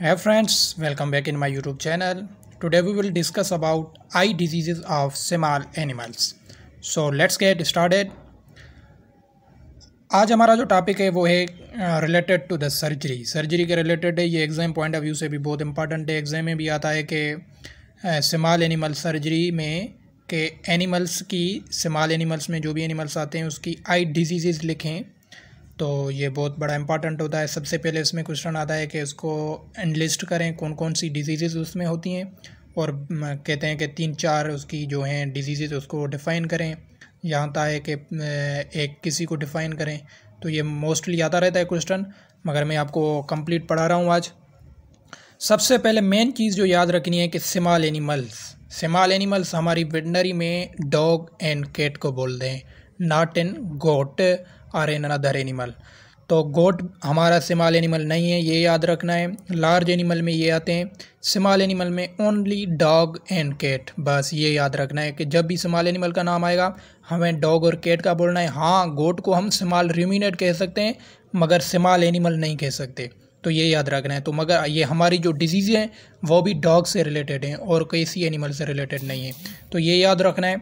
है friends welcome back in my YouTube channel today we will discuss about eye diseases of small animals so let's get started आज हमारा जो topic है वो है related to the surgery surgery के related है ये एग्ज़ाम पॉइंट ऑफ व्यू से भी बहुत इंपॉर्टेंट है एग्ज़ाम में भी आता है कि स्माल एनिमल सर्जरी में के एनिमल्स की स्माल एनिमल्स में जो भी एनिमल्स आते हैं उसकी आई डिजीज़ लिखें तो ये बहुत बड़ा इंपॉर्टेंट होता है सबसे पहले इसमें क्वेश्चन आता है कि उसको एनलिस्ट करें कौन कौन सी डिजीज़ उसमें होती हैं और कहते हैं कि तीन चार उसकी जो हैं डिजीज़ उसको डिफ़ाइन करें यहाँ आता है कि एक किसी को डिफ़ाइन करें तो ये मोस्टली आता रहता है क्वेश्चन मगर मैं आपको कंप्लीट पढ़ा रहा हूँ आज सबसे पहले मेन चीज़ जो याद रखनी है कि सिमाल एनिमल्स सिमाल एनिमल्स हमारी वेटनरी में डॉग एंड कैट को बोलते हैं not and goat are another animal तो गोट हमारा सिमाल एनिमल नहीं है ये याद रखना है लार्ज एनिमल में ये आते हैं सिमाल एनिमल में ओनली डॉग एंड कैट बस ये याद रखना है कि जब भी सिमाल एनिमल का नाम आएगा हमें डॉग और कैट का बोलना है हाँ गोट को हम सिमाल रिमिनेट कह सकते हैं मगर सिमाल एनिमल नहीं कह सकते तो ये याद रखना है तो मगर ये हमारी जो डिजीज़ हैं वो भी डॉग से रिलेटेड हैं और किसी एनिमल से रिलेटेड नहीं है तो ये याद रखना है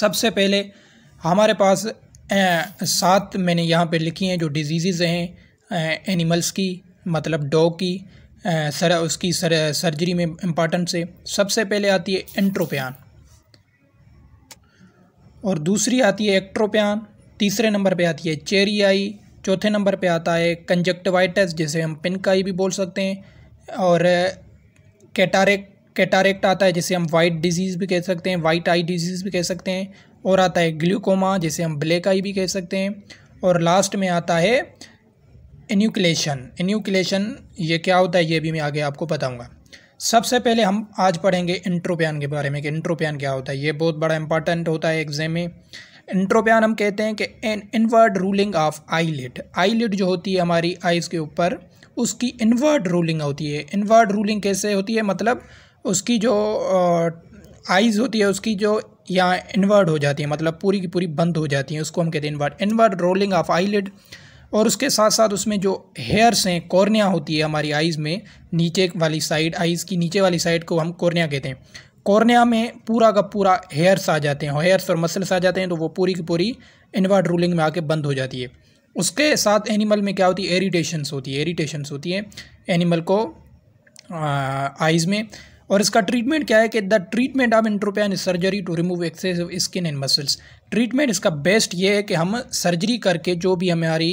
सबसे पहले हमारे पास सात मैंने यहाँ पे लिखी हैं जो डिजीज़ हैं एनिमल्स की मतलब डॉग की सर उसकी सर सर्जरी में इम्पॉर्टेंट से सबसे पहले आती है एंट्रोपियान और दूसरी आती है एक्ट्रोपियान तीसरे नंबर पे आती है चेरी आई चौथे नंबर पे आता है कंजक्टिवाइटिस जिसे हम पिंक आई भी बोल सकते हैं और कैटारेक कैटारेक्ट आता है जिसे हम वाइट डिजीज़ भी कह सकते हैं वाइट आई डिजीज़ भी कह सकते हैं और आता है ग्लूकोमा जिसे हम ब्लैक आई भी कह सकते हैं और लास्ट में आता है एन्यूक्लेशन एन्यूक्लेशन ये क्या होता है ये भी मैं आगे आपको बताऊंगा सबसे पहले हम आज पढ़ेंगे इंट्रोपियान के बारे में कि इंट्रोपियान क्या होता है ये बहुत बड़ा इंपॉर्टेंट होता है एग्जाम में इंट्रोपियान हम कहते हैं कि an inward rolling of eyelid eyelid जो होती है हमारी आइज़ के ऊपर उसकी इनवर्ड रूलिंग होती है इनवर्ड रूलिंग कैसे होती है मतलब उसकी जो आइज़ होती है उसकी जो यहाँ इनवर्ड हो जाती है मतलब पूरी की पूरी बंद हो जाती है उसको हम कहते हैं inward inward rolling of eyelid और उसके साथ साथ उसमें जो हेयर्स हैं कॉर्निया होती है हमारी आइज़ में नीचे वाली साइड आइज़ की नीचे वाली साइड को हम कॉर्निया कहते हैं कॉर्निया में पूरा का पूरा हेयर्स आ जाते हैं हेयर्स और मसल्स आ जाते हैं तो वो पूरी की पूरी इन्वर्ट रोलिंग में आके बंद हो जाती है उसके साथ एनिमल में क्या होती है एरीटेशन्स होती है एरीटेशंस होती है एनिमल को आइज़ में और इसका ट्रीटमेंट क्या है कि the treatment of entropion surgery to remove excessive skin and muscles treatment इसका बेस्ट ये है कि हम सर्जरी करके जो भी हमारी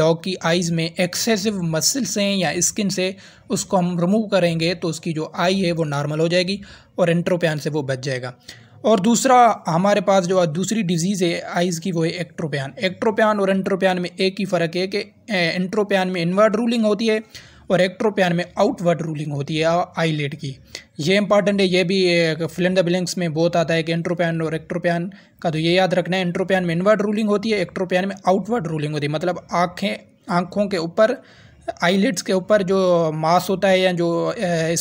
डॉग की आइज़ में एक्सेसिव मसल्स हैं या स्किन से उसको हम रिमूव करेंगे तो उसकी जो आई है वो नॉर्मल हो जाएगी और इंट्रोपियन से वो बच जाएगा और दूसरा हमारे पास जो दूसरी डिजीज़ है आइज़ की वो है एक्ट्रोपियान एक्ट्रोपियन और एंट्रोपियान में एक ही फ़र्क है कि एंट्रोपियान में इन्वर्ड रूलिंग होती है और एक्ट्रोपियान में आउटवर्ड रूलिंग होती है आईलेट की ये इंपॉर्टेंट है ये भी फिल्म द बिलिंग्स में बहुत आता है कि एंट्रोपियन और एक्ट्रोपियन का तो ये याद रखना है एंट्रोपियन में इनवर्ड रूलिंग होती है एक्ट्रोपियन में आउटवर्ड रूलिंग होती है मतलब आँखें आँखों के ऊपर आईलेट्स के ऊपर जो मास होता है या जो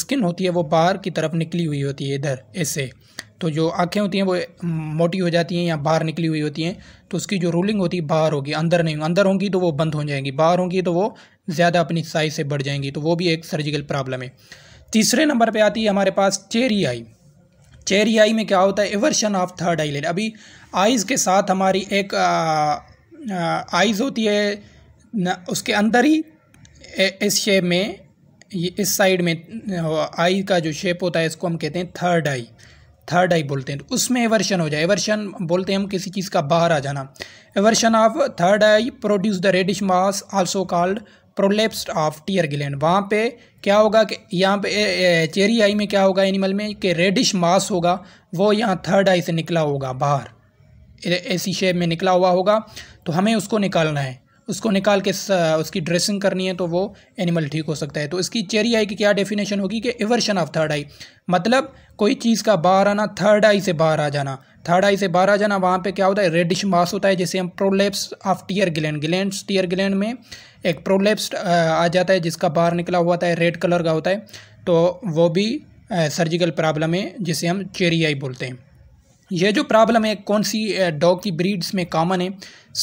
स्किन होती है वो बाहर की तरफ निकली हुई होती है इधर ऐसे तो जो आँखें होती हैं वो मोटी हो जाती हैं या बाहर निकली हुई होती हैं तो उसकी जो रोलिंग होती है बाहर होगी अंदर नहीं अंदर होंगी तो वो बंद हो जाएंगी बाहर होंगी तो वो ज़्यादा अपनी साइज से बढ़ जाएंगी तो वो भी एक सर्जिकल प्रॉब्लम है तीसरे नंबर पर आती है हमारे पास चेरी आई चेरी आई में क्या होता है एवर्शन ऑफ थर्ड आई अभी आइज़ के साथ हमारी एक आइज़ होती है न, उसके अंदर ही इस शेप में ये इस साइड में आई का जो शेप होता है इसको हम कहते हैं थर्ड आई थर्ड आई बोलते हैं तो उसमें एवर्शन हो जाए एवर्शन बोलते हैं हम किसी चीज़ का बाहर आ जाना eversion of third eye produce the reddish mass also called prolapse of tear gland वहाँ पे क्या होगा कि यहाँ पे चेरी आई में क्या होगा एनिमल में कि रेडिश मास होगा वो यहाँ थर्ड आई से निकला होगा बाहर ऐसी शेप में निकला हुआ होगा तो हमें उसको निकालना है उसको निकाल के उसकी ड्रेसिंग करनी है तो वो एनिमल ठीक हो सकता है तो इसकी चेरी आई की क्या डेफिनेशन होगी कि एवर्शन ऑफ थर्ड आई मतलब कोई चीज़ का बाहर आना थर्ड आई से बाहर आ जाना थर्ड आई से बाहर आ जाना वहाँ पे क्या होता है रेडिश मास होता है जैसे हम prolapse of tear gland gland tear gland में एक प्रोलेप्स आ जाता है जिसका बाहर निकला हुआ होता है रेड कलर का होता है तो वो भी सर्जिकल प्रॉब्लम है जिसे हम चेरी आई बोलते हैं ये जो प्रॉब्लम है कौन सी डॉग की ब्रीड्स में कॉमन है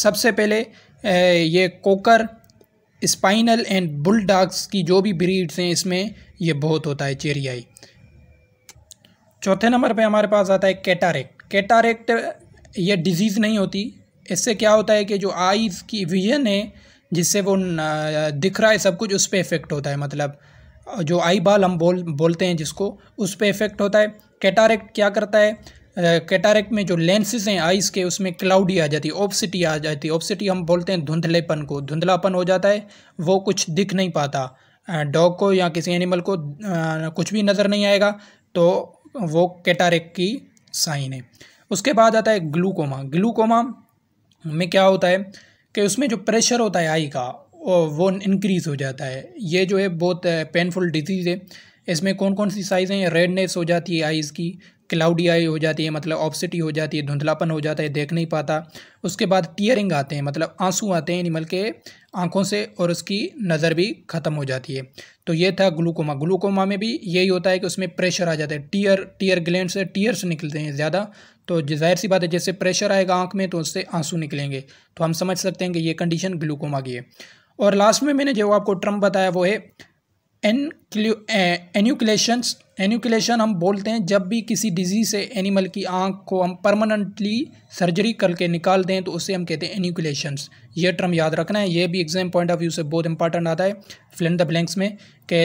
सबसे पहले ये cocker spaniel and bull dogs की जो भी ब्रीड्स हैं इसमें ये बहुत होता है चेरियाई चौथे नंबर पे हमारे पास आता है कैटारेक्ट कैटारेक्ट ये डिजीज़ नहीं होती इससे क्या होता है कि जो आईज़ की विजन है जिससे वो दिख रहा है सब कुछ उस पर इफ़ेक्ट होता है मतलब जो आई बाल हम बोल बोलते हैं जिसको उस पर इफ़ेक्ट होता है कैटारेक्ट क्या करता है कैटारेक्ट में जो लेंसेज हैं आइज़ के उसमें क्लाउडी आ जाती है ऑप्सिटी आ जाती है ऑप्सिटी हम बोलते हैं धुंधलेपन को धुंधलापन हो जाता है वो कुछ दिख नहीं पाता डॉग को या किसी एनिमल को कुछ भी नज़र नहीं आएगा तो वो कैटारेक्ट की साइन है उसके बाद आता है ग्लूकोमा ग्लूकोमा में क्या होता है कि उसमें जो प्रेशर होता है आई का वो इनक्रीज़ हो जाता है ये जो है बहुत पेनफुल डिजीज़ है इसमें कौन कौन सी साइज़ हैं रेडनेस हो जाती है आइज़ की क्लाउडी आई हो जाती है मतलब ऑप्सिटी हो जाती है धुंधलापन हो जाता है देख नहीं पाता उसके बाद टीयरिंग आते हैं मतलब आंसू आते हैं निमल के आँखों से और उसकी नज़र भी ख़त्म हो जाती है तो ये था ग्लूकोमा ग्लूकोमा में भी यही होता है कि उसमें प्रेशर आ जाता है टीयर टीयर ग्लैंड से टीयर्स निकलते हैं ज़्यादा तो जाहिर सी बात है जैसे प्रेशर आएगा आँख में तो उससे आंसू निकलेंगे तो हम समझ सकते हैं कि ये कंडीशन ग्लूकोमा की है और लास्ट में मैंने जो आपको ट्रम्प बताया वो है एन एन्यूकुलेशन एन्यूकुलेशन eh, हम बोलते हैं जब भी किसी डिजीज़ से एनिमल की आँख को हम परमानेंटली सर्जरी करके निकाल दें तो उसे हम कहते हैं एन्यूकुलेशंस ये टर्म याद रखना है ये भी एग्जाम पॉइंट ऑफ व्यू से बहुत इंपॉर्टेंट आता है फिल द ब्लैंक्स में के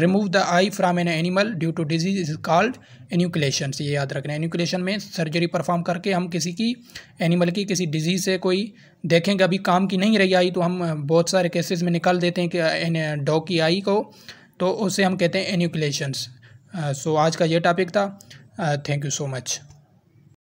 remove the eye from an animal due to disease is called enucleations ये याद रखना है एन्यूकुलेशन में सर्जरी परफॉर्म करके हम किसी की एनिमल की किसी डिजीज़ से कोई देखेंगे अभी काम की नहीं रही आई तो हम बहुत सारे केसेस में निकाल देते हैं कि eh, डॉग की आई को तो उसे हम कहते हैं एन्यूक्लेशंस सो आज का ये टॉपिक था थैंक यू सो मच